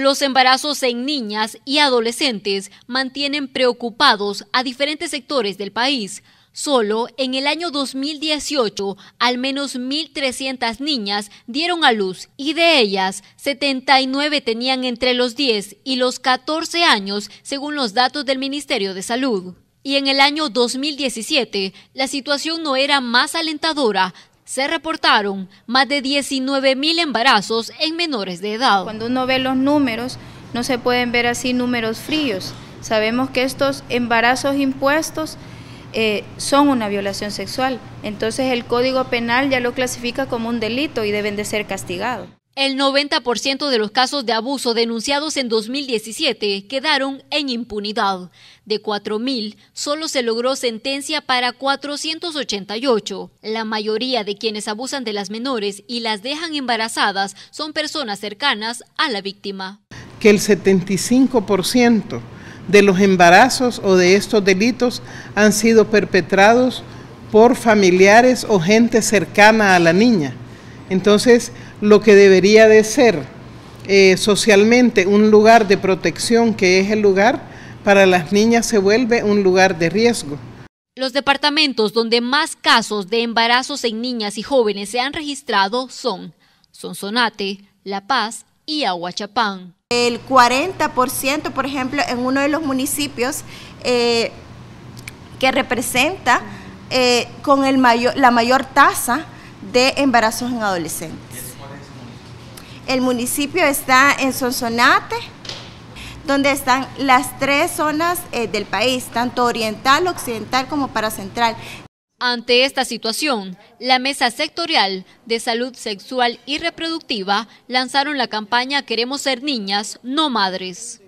Los embarazos en niñas y adolescentes mantienen preocupados a diferentes sectores del país. Solo en el año 2018, al menos 1.300 niñas dieron a luz y de ellas, 79 tenían entre los 10 y los 14 años, según los datos del Ministerio de Salud. Y en el año 2017, la situación no era más alentadora, se reportaron más de 19.000 embarazos en menores de edad. Cuando uno ve los números, no se pueden ver así números fríos. Sabemos que estos embarazos impuestos eh, son una violación sexual. Entonces el Código Penal ya lo clasifica como un delito y deben de ser castigados. El 90% de los casos de abuso denunciados en 2017 quedaron en impunidad. De 4.000, solo se logró sentencia para 488. La mayoría de quienes abusan de las menores y las dejan embarazadas son personas cercanas a la víctima. Que el 75% de los embarazos o de estos delitos han sido perpetrados por familiares o gente cercana a la niña. Entonces, lo que debería de ser eh, socialmente un lugar de protección, que es el lugar para las niñas, se vuelve un lugar de riesgo. Los departamentos donde más casos de embarazos en niñas y jóvenes se han registrado son Sonsonate, La Paz y Aguachapán. El 40%, por ejemplo, en uno de los municipios eh, que representa eh, con la mayor tasa de embarazos en adolescentes. El municipio está en Sonsonate, donde están las tres zonas eh, del país, tanto oriental, occidental como para central. Ante esta situación, la Mesa Sectorial de Salud Sexual y Reproductiva lanzaron la campaña Queremos ser niñas, no madres.